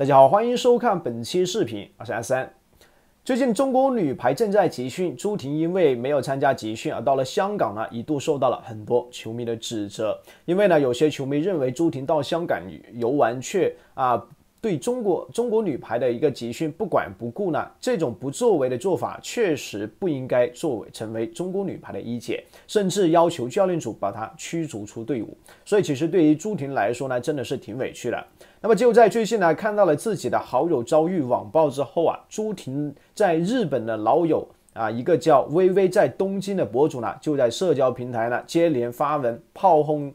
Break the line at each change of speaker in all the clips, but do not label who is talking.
大家好，欢迎收看本期视频，我是阿三。最近中国女排正在集训，朱婷因为没有参加集训而到了香港呢，一度受到了很多球迷的指责。因为呢，有些球迷认为朱婷到香港游玩却啊。对中国中国女排的一个集训不管不顾呢，这种不作为的做法确实不应该作为成为中国女排的一姐，甚至要求教练组把她驱逐出队伍。所以其实对于朱婷来说呢，真的是挺委屈的。那么就在最近呢，看到了自己的好友遭遇网暴之后啊，朱婷在日本的老友啊，一个叫微微在东京的博主呢，就在社交平台呢接连发文炮轰，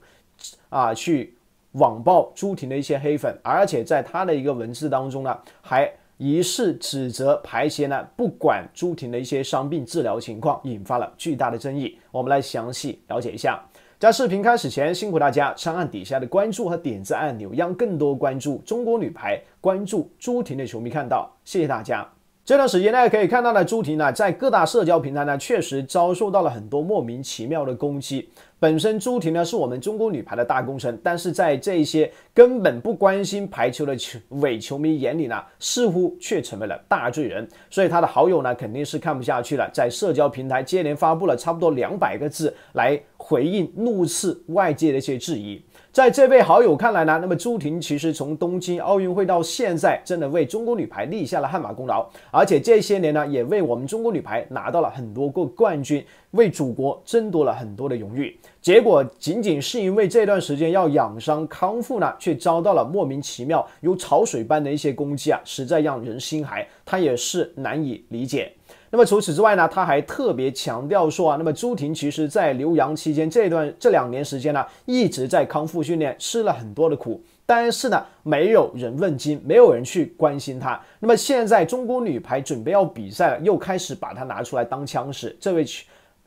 啊去。网曝朱婷的一些黑粉，而且在她的一个文字当中呢，还疑似指责排协呢，不管朱婷的一些伤病治疗情况，引发了巨大的争议。我们来详细了解一下。在视频开始前，辛苦大家长按底下的关注和点赞按钮，让更多关注中国女排、关注朱婷的球迷看到。谢谢大家。这段时间呢，可以看到呢，朱婷呢，在各大社交平台呢，确实遭受到了很多莫名其妙的攻击。本身朱婷呢是我们中国女排的大功臣，但是在这些根本不关心排球的球伪球迷眼里呢，似乎却成为了大罪人。所以他的好友呢肯定是看不下去了，在社交平台接连发布了差不多两百个字来回应，怒斥外界的一些质疑。在这位好友看来呢，那么朱婷其实从东京奥运会到现在，真的为中国女排立下了汗马功劳，而且这些年呢也为我们中国女排拿到了很多个冠军。为祖国争夺了很多的荣誉，结果仅仅是因为这段时间要养伤康复呢，却遭到了莫名其妙如潮水般的一些攻击啊，实在让人心寒。他也是难以理解。那么除此之外呢，他还特别强调说啊，那么朱婷其实在留洋期间这段这两年时间呢，一直在康复训练，吃了很多的苦，但是呢，没有人问津，没有人去关心他。那么现在中国女排准备要比赛了，又开始把他拿出来当枪使。这位。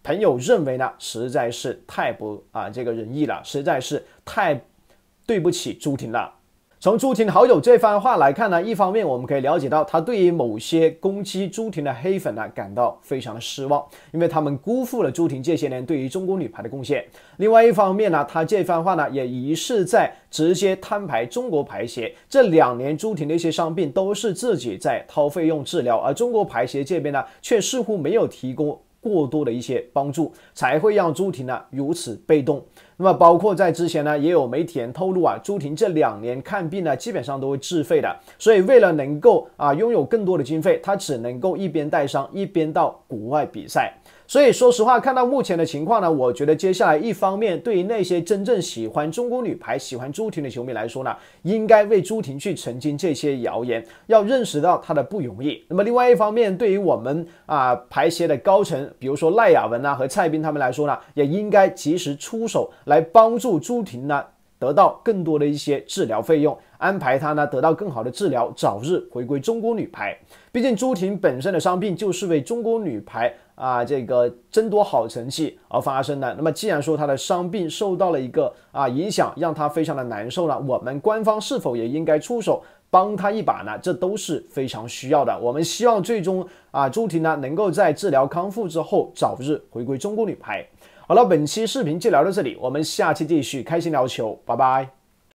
朋友认为呢，实在是太不啊，这个仁义了，实在是太对不起朱婷了。从朱婷好友这番话来看呢，一方面我们可以了解到，他对于某些攻击朱婷的黑粉呢，感到非常的失望，因为他们辜负了朱婷这些年对于中国女排的贡献。另外一方面呢，他这番话呢，也疑似在直接摊牌中国排协。这两年朱婷的一些伤病都是自己在掏费用治疗，而中国排协这边呢，却似乎没有提供。过多的一些帮助，才会让朱婷呢如此被动。那么，包括在之前呢，也有媒体人透露啊，朱婷这两年看病呢，基本上都会自费的。所以，为了能够啊拥有更多的经费，她只能够一边带伤，一边到国外比赛。所以说实话，看到目前的情况呢，我觉得接下来一方面，对于那些真正喜欢中国女排、喜欢朱婷的球迷来说呢，应该为朱婷去澄清这些谣言，要认识到她的不容易。那么，另外一方面，对于我们啊排协的高层，比如说赖亚文啊和蔡斌他们来说呢，也应该及时出手。来帮助朱婷呢，得到更多的一些治疗费用，安排她呢得到更好的治疗，早日回归中国女排。毕竟朱婷本身的伤病就是为中国女排啊这个争夺好成绩而发生的。那么既然说她的伤病受到了一个啊影响，让她非常的难受了，我们官方是否也应该出手帮她一把呢？这都是非常需要的。我们希望最终啊朱婷呢能够在治疗康复之后，早日回归中国女排。好了，本期视频就聊到这里，我们下期继续开心聊球，拜拜。